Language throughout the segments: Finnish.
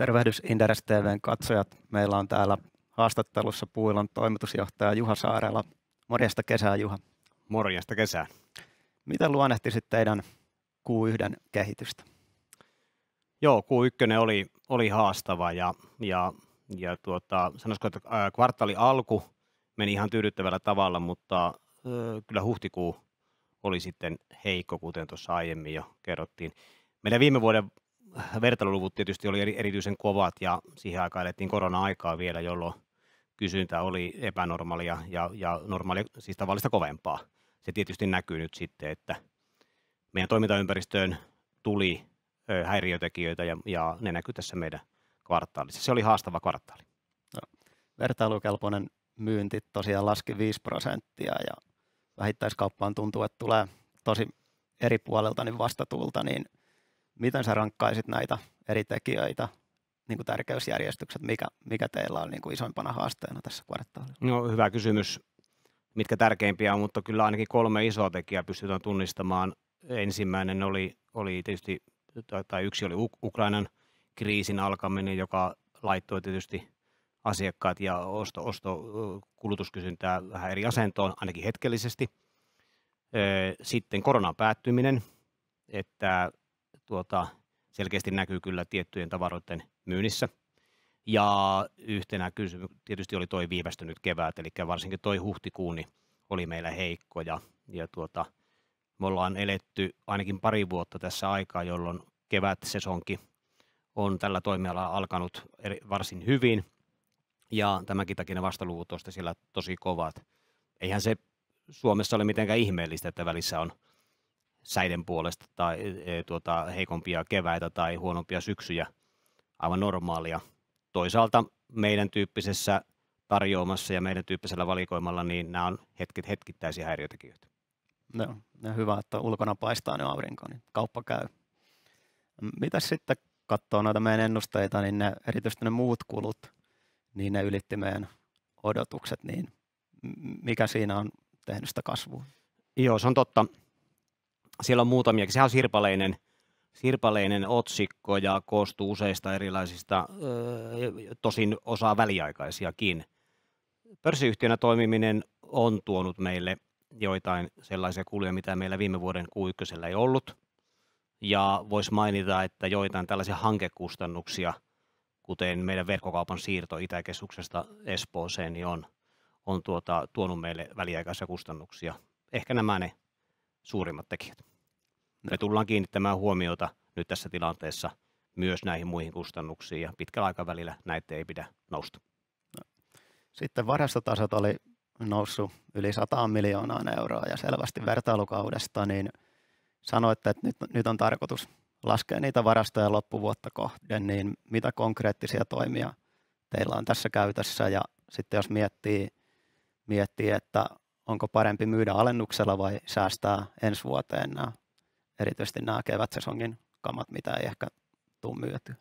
Tervehdys Inderes TVn katsojat. Meillä on täällä haastattelussa Puilon toimitusjohtaja Juha Saarela. Morjesta kesää, Juha. Morjesta kesää. Miten luonnehtisit teidän Q1 kehitystä? Joo, Q1 oli, oli haastava ja, ja, ja tuota, sanoisiko, että kvartaali alku meni ihan tyydyttävällä tavalla, mutta ö, kyllä huhtikuu oli sitten heikko, kuten tuossa aiemmin jo kerrottiin. Meidän viime vuoden vertailuluvut tietysti oli erityisen kovat ja siihen aikaan elettiin korona-aikaa vielä, jolloin kysyntä oli epänormaalia ja, ja normaalia, siis tavallista kovempaa. Se tietysti näkyy nyt sitten, että meidän toimintaympäristöön tuli häiriötekijöitä ja, ja ne näkyy tässä meidän kvartaalissa. Se oli haastava kvartaali. No, vertailukelpoinen myynti tosiaan laski 5 prosenttia ja vähittäiskauppaan tuntuu, että tulee tosi eri puolelta niin vastatuulta, niin – miten sä rankkaisit näitä eri tekijöitä niin kuin tärkeysjärjestykset, mikä, mikä teillä on niin kuin isoimpana haasteena tässä kvartaalilla? No hyvä kysymys, mitkä tärkeimpiä on, mutta kyllä ainakin kolme isoa tekijää pystytään tunnistamaan. Ensimmäinen oli, oli tietysti, tai yksi oli Ukrainan kriisin alkaminen, joka laittoi tietysti asiakkaat ja osto, osto kulutuskysyntää vähän eri asentoon, ainakin hetkellisesti. Sitten koronan päättyminen, että tuota, selkeästi näkyy kyllä tiettyjen tavaroiden myynnissä. Ja yhtenä kysymys tietysti oli toi viivästynyt kevät, eli varsinkin toi huhtikuun niin oli meillä heikko. Ja, ja tuota, me ollaan eletty ainakin pari vuotta tässä aikaa, jolloin kevät sesonki on tällä toimialalla alkanut eri, varsin hyvin. Ja tämänkin takia ne vastaluvut on siellä tosi kovat. Eihän se Suomessa ole mitenkään ihmeellistä, että välissä on säiden puolesta tai e, e, tuota, heikompia keväitä tai huonompia syksyjä, aivan normaalia. Toisaalta meidän tyyppisessä tarjoamassa ja meidän tyyppisellä valikoimalla, niin nämä on hetket, hetkittäisiä häiriötekijöitä. No, ja hyvä, että ulkona paistaa ne aurinko, niin kauppa käy. Mitäs sitten katsoo noita meidän ennusteita, niin ne, erityisesti ne muut kulut, niin ne ylitti meidän odotukset, niin mikä siinä on tehnyt sitä kasvua? Joo, se on totta siellä on muutamia, sehän on sirpaleinen, sirpaleinen otsikko ja koostuu useista erilaisista, öö, tosin osaa väliaikaisiakin. Pörssiyhtiönä toimiminen on tuonut meille joitain sellaisia kuluja, mitä meillä viime vuoden q ei ollut. Ja voisi mainita, että joitain tällaisia hankekustannuksia, kuten meidän verkkokaupan siirto Itäkeskuksesta Espooseen, niin on, on tuota, tuonut meille väliaikaisia kustannuksia. Ehkä nämä ne suurimmat tekijät. Me tullaan kiinnittämään huomiota nyt tässä tilanteessa myös näihin muihin kustannuksiin ja pitkällä aikavälillä näitä ei pidä nousta. No. Sitten varastotasot oli noussut yli 100 miljoonaa euroa ja selvästi vertailukaudesta, niin sanoitte, että nyt, nyt on tarkoitus laskea niitä varastoja loppuvuotta kohden, niin mitä konkreettisia toimia teillä on tässä käytössä ja sitten jos miettii, miettii että onko parempi myydä alennuksella vai säästää ensi vuoteen nämä, erityisesti nämä kevätsesongin kamat, mitä ei ehkä tule myytyä.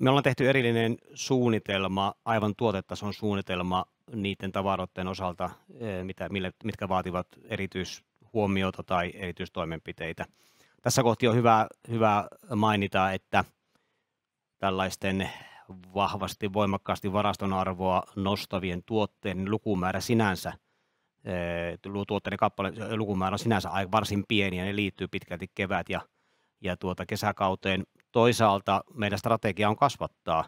Me ollaan tehty erillinen suunnitelma, aivan tuotetason suunnitelma niiden tavaroiden osalta, eh, mitä, mille, mitkä vaativat erityishuomiota tai erityistoimenpiteitä. Tässä kohti on hyvä, hyvä mainita, että tällaisten vahvasti voimakkaasti varaston arvoa nostavien tuotteiden lukumäärä sinänsä tuotteiden kappale lukumäärä on sinänsä varsin pieni ja ne liittyy pitkälti kevät- ja, ja tuota kesäkauteen. Toisaalta meidän strategia on kasvattaa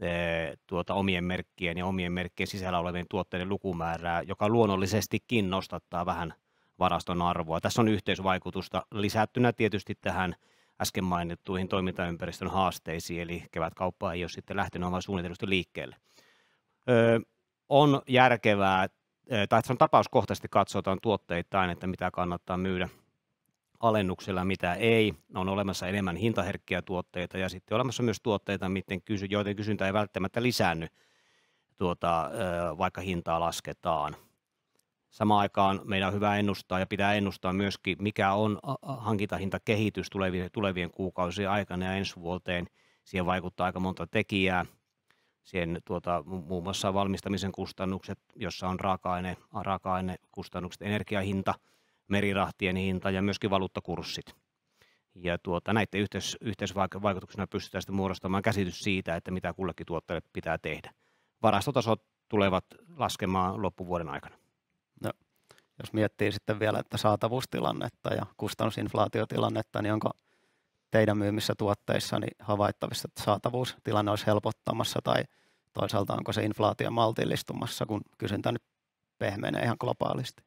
eh, tuota omien merkkien ja omien merkkien sisällä olevien tuotteiden lukumäärää, joka luonnollisestikin nostattaa vähän varaston arvoa. Tässä on yhteisvaikutusta lisättynä tietysti tähän äsken mainittuihin toimintaympäristön haasteisiin, eli kevätkauppa ei ole sitten lähtenyt aivan suunnitelmasta liikkeelle. Öö, on järkevää Äh, tai että on tapauskohtaisesti katsotaan tuotteittain, että mitä kannattaa myydä alennuksella, mitä ei. On olemassa enemmän hintaherkkiä tuotteita ja sitten olemassa myös tuotteita, joiden kysyntä ei välttämättä lisäänny, tuota, äh, vaikka hintaa lasketaan. Samaan aikaan meidän on hyvä ennustaa ja pitää ennustaa myöskin, mikä on hankintahintakehitys tulevien, tulevien kuukausien aikana ja ensi vuoteen. Siihen vaikuttaa aika monta tekijää sen tuota, muun muassa valmistamisen kustannukset, jossa on raaka-aine, raaka kustannukset, energiahinta, merirahtien hinta ja myöskin valuuttakurssit. Ja tuota, näiden yhteis- yhteisvaikutuksena pystytään sitten muodostamaan käsitys siitä, että mitä kullekin tuottajalle pitää tehdä. Varastotasot tulevat laskemaan loppuvuoden aikana. No, jos miettii sitten vielä, että saatavuustilannetta ja kustannusinflaatiotilannetta, niin onko teidän myymissä tuotteissa niin havaittavissa, että saatavuustilanne olisi helpottamassa tai toisaalta onko se inflaatio maltillistumassa, kun kysyntä nyt pehmenee ihan globaalisti?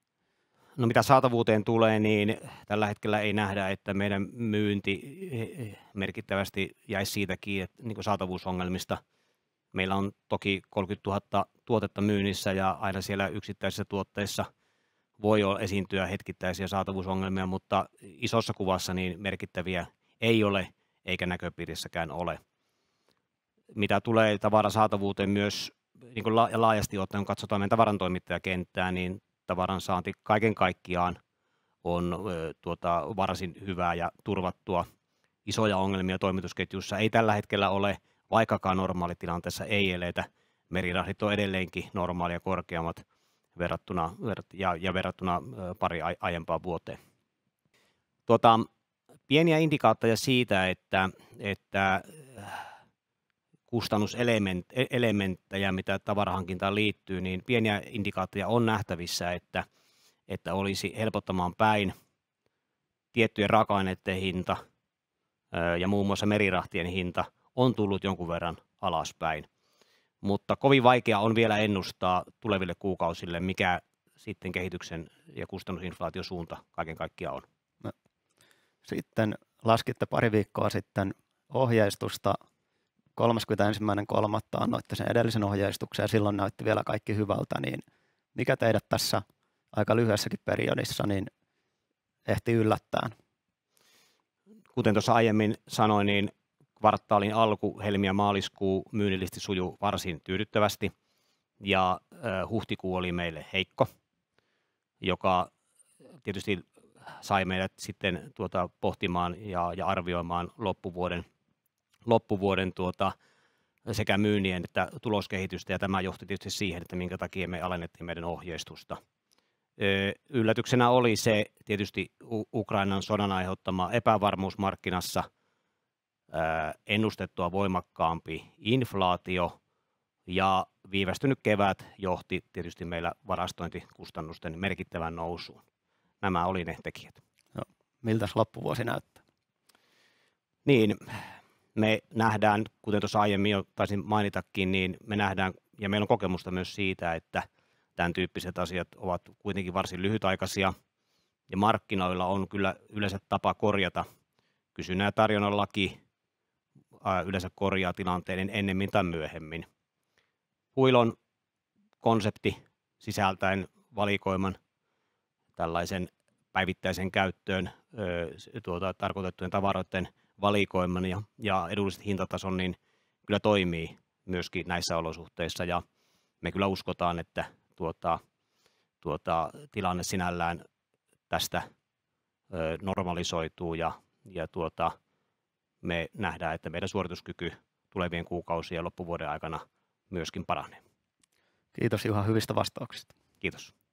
No mitä saatavuuteen tulee, niin tällä hetkellä ei nähdä, että meidän myynti eh, eh, merkittävästi jäisi siitä kiinni että niin saatavuusongelmista. Meillä on toki 30 000 tuotetta myynnissä ja aina siellä yksittäisissä tuotteissa voi olla esiintyä hetkittäisiä saatavuusongelmia, mutta isossa kuvassa niin merkittäviä ei ole eikä näköpiirissäkään ole. Mitä tulee tavaran saatavuuteen myös niin kuin laajasti ottaen, kun katsotaan meidän tavarantoimittajakenttää, niin tavaran saanti kaiken kaikkiaan on tuota, varsin hyvää ja turvattua. Isoja ongelmia toimitusketjussa ei tällä hetkellä ole, vaikkakaan normaalitilanteessa ei eletä. Merirahdit on edelleenkin normaalia korkeammat verrattuna, ja, ja verrattuna pari aiempaan vuoteen. Tuota, pieniä indikaattoja siitä, että, että äh, kustannuselementtejä, mitä tavarahankintaan liittyy, niin pieniä indikaattoja on nähtävissä, että, että olisi helpottamaan päin tiettyjen raaka-aineiden hinta äh, ja muun muassa merirahtien hinta on tullut jonkun verran alaspäin. Mutta kovin vaikea on vielä ennustaa tuleville kuukausille, mikä sitten kehityksen ja kustannusinflaatiosuunta kaiken kaikkiaan on sitten laskitte pari viikkoa sitten ohjeistusta 31.3. annoitte sen edellisen ohjeistuksen ja silloin näytti vielä kaikki hyvältä, niin mikä teidät tässä aika lyhyessäkin periodissa niin ehti yllättää? Kuten tuossa aiemmin sanoin, niin kvartaalin alku, helmi ja maaliskuu myynnillisesti suju varsin tyydyttävästi ja huhtikuu oli meille heikko, joka tietysti sai meidät sitten tuota pohtimaan ja, ja arvioimaan loppuvuoden, loppuvuoden tuota, sekä myynnien että tuloskehitystä, ja tämä johti tietysti siihen, että minkä takia me alennettiin meidän ohjeistusta. Yllätyksenä oli se tietysti Ukrainan sodan aiheuttama epävarmuus markkinassa, ennustettua voimakkaampi inflaatio ja viivästynyt kevät johti tietysti meillä varastointikustannusten merkittävän nousuun nämä oli ne tekijät. No, miltä loppuvuosi näyttää? Niin, me nähdään, kuten tuossa aiemmin jo taisin mainitakin, niin me nähdään, ja meillä on kokemusta myös siitä, että tämän tyyppiset asiat ovat kuitenkin varsin lyhytaikaisia, ja markkinoilla on kyllä yleensä tapa korjata kysynnän ja tarjonnan laki yleensä korjaa tilanteen ennemmin tai myöhemmin. Huilon konsepti sisältäen valikoiman tällaisen päivittäisen käyttöön tuota, tarkoitettujen tavaroiden valikoiman ja, ja edulliset hintatason, niin kyllä toimii myöskin näissä olosuhteissa. Ja me kyllä uskotaan, että tuota, tuota, tilanne sinällään tästä ö, normalisoituu ja, ja tuota, me nähdään, että meidän suorituskyky tulevien kuukausien ja loppuvuoden aikana myöskin paranee. Kiitos Juha hyvistä vastauksista. Kiitos.